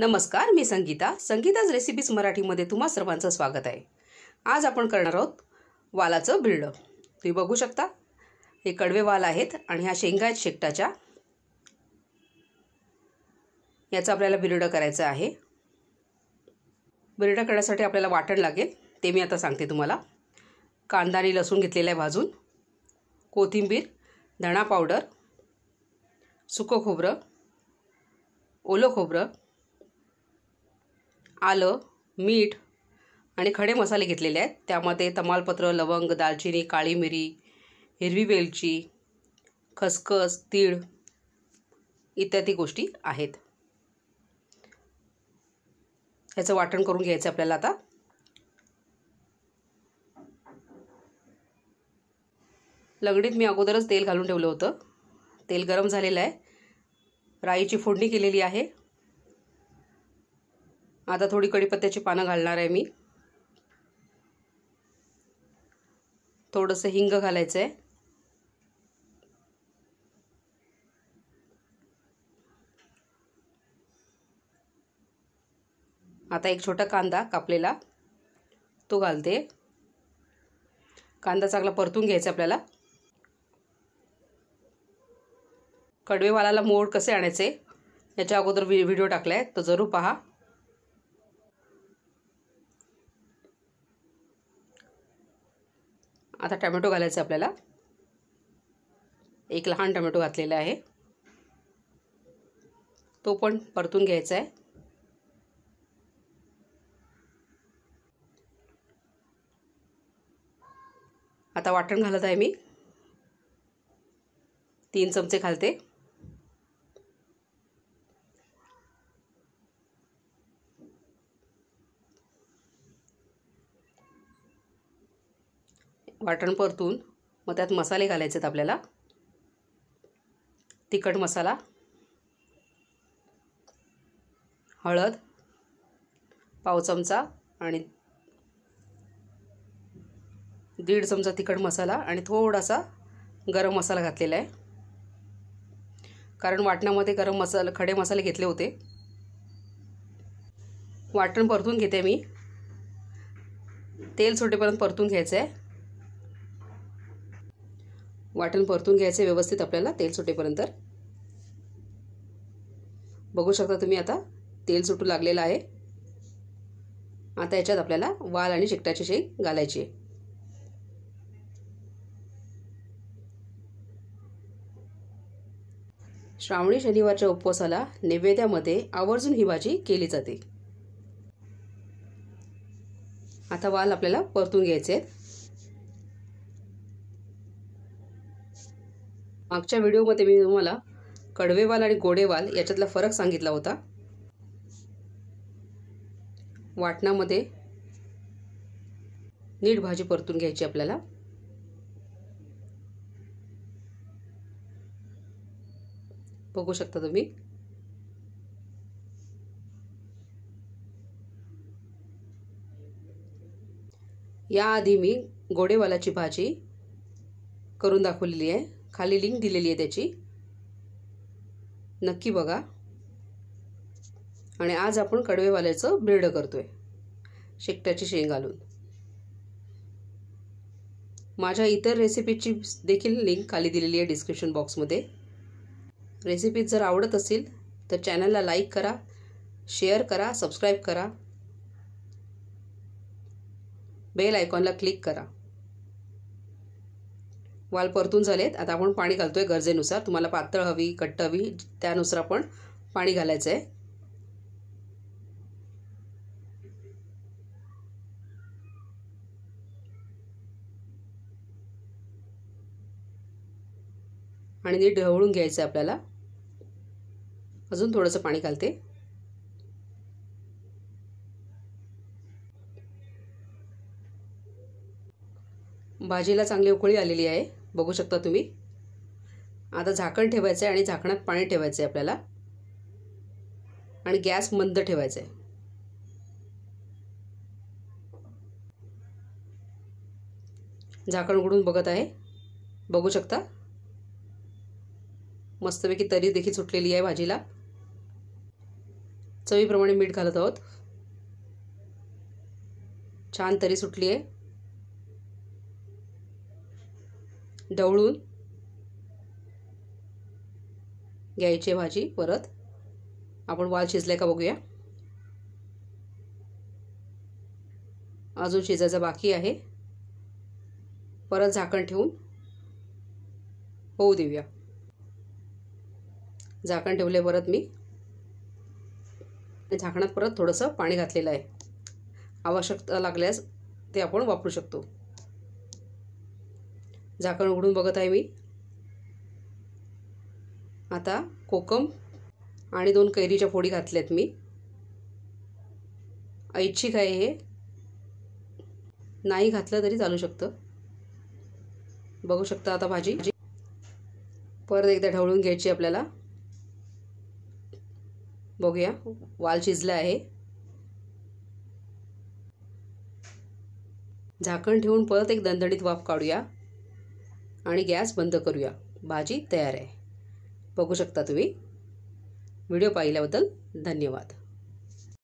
नमस्कार मी संगीता संगीताज रेसिपीज मराठीमध्ये तुम्हा सर्वांचं स्वागत आहे आज आपण करणार आहोत वालाचं भिळलं तुम्ही बघू शकता हे कडवे वाल आहेत आणि ह्या शेंगा आहेत शेकटाच्या याचं आपल्याला बिरडं करायचं आहे बिरडं करण्यासाठी आपल्याला वाटण लागेल ते मी आता सांगते तुम्हाला कांदा आणि लसूण घेतलेलं आहे भाजून कोथिंबीर धणा पावडर सुकं खोबरं ओलं खोबरं आलं मीठ आणि खडे मसाले घेतलेले आहेत त्यामध्ये तमालपत्र लवंग दालचिनी काळी मिरी हिरवी वेलची खसखस तीळ इत्यादी गोष्टी आहेत ह्याचं वाटण करून घ्यायचं आपल्याला आता लगडीत मी अगोदरच तेल घालून ठेवलं होतं तेल गरम झालेलं आहे राईची फोडणी केलेली आहे आता थोडी कढीपत्त्याची पानं घालणार आहे मी थोडंसं हिंग घालायचं आहे आता एक छोटा कांदा कापलेला तो घालते कांदा चांगला परतून घ्यायचा आपल्याला कडवेवालाला मोड कसे आणायचे याच्या अगोदर व्हिडिओ टाकला आहे तो जरूर पहा आता टमॅटो घालायचं आपल्याला एक लहान टमॅटो घातलेला आहे तो पण परतून घ्यायचा आहे आता वाटण घालत आहे मी तीन चमचे घालते वाटण परतून मग त्यात मसाले घालायचे आहेत आपल्याला तिखट मसाला हळद पाव चमचा आणि दीड चमचा तिखट मसाला आणि थोडासा गरम मसाला घातलेला आहे कारण वाटण्यामध्ये गरम मसाला खडे मसाले घेतले होते वाटण परतून घेते मी तेल छोटेपर्यंत परतून घ्यायचं आहे वाटण परतून घ्यायचं व्यवस्थित आपल्याला तेल सुटेपर्यंत बघू शकता तुम्ही आता तेल सुटू लागलेलं आहे आता याच्यात आपल्याला वाल आणि चिकटाची शेंग घालायची आहे श्रावणी शनिवारच्या उपवासाला नैवेद्यामध्ये आवर्जून ही भाजी केली जाते आता वाल आपल्याला परतून घ्यायचे आहेत मागच्या व्हिडिओमध्ये मी तुम्हाला कडवेवाल आणि गोडेवाल याच्यातला फरक सांगितला होता वाटणामध्ये नीट भाजी परतून घ्यायची आपल्याला बघू शकता तुम्ही याआधी मी गोडेवालाची भाजी करून दाखवलेली आहे खाली लिंक दिलेली आहे त्याची नक्की बघा आणि आज आपण कडवेवाल्याचं ब्रेड करतो आहे शेकट्याची शेंग घालून माझ्या इतर रेसिपीची देखील लिंक खाली दिलेली आहे डिस्क्रिप्शन बॉक्समध्ये रेसिपी जर आवडत असेल तर चॅनलला लाईक करा शेअर करा सबस्क्राईब करा बेल आयकॉनला क्लिक करा वाल परतून झालेत आता आपण पाणी घालतो आहे गरजेनुसार तुम्हाला पातळ हवी कट्ट हवी त्यानुसार आपण पाणी घालायचं आहे आणि नीट ढवळून घ्यायचं आहे आपल्याला अजून थोडंसं पाणी घालते भाजीला चांगली उकळी आलेली आहे बघू शकता तुम्ही आता झाकण ठेवायचं आहे आणि झाकणात पाणी ठेवायचं आहे आपल्याला आणि गॅस मंद ठेवायचा आहे झाकण उघडून बघत आहे बघू शकता मस्तपैकी तरी देखील सुटलेली आहे भाजीला चवीप्रमाणे मीठ घालत आहोत छान तरी सुटली आहे डवळून घ्यायची भाजी परत आपण वाल शिजलाय का बघूया अजून शिजायचं बाकी आहे परत झाकण ठेवून होऊ देऊया झाकण ठेवले परत मी झाकणात परत थोडंसं पाणी घातलेलं आहे आवश्यकता लागल्यास ते आपण वापरू शकतो झाकण उघडून बघत आहे मी आता कोकम आणि दोन कैरीच्या फोडी घातल्यात मी ऐच्छिक आहे हे नाही घातलं तरी चालू शकतं बघू शकता आता भाजी परत एकदा ढवळून घ्यायची आपल्याला बघूया वाल शिजला आहे झाकण ठेवून परत एक दणदणीत वाफ काढूया आणि गॅस बंद करूया भाजी तयार आहे बघू शकता तुम्ही व्हिडिओ पाहिल्याबद्दल धन्यवाद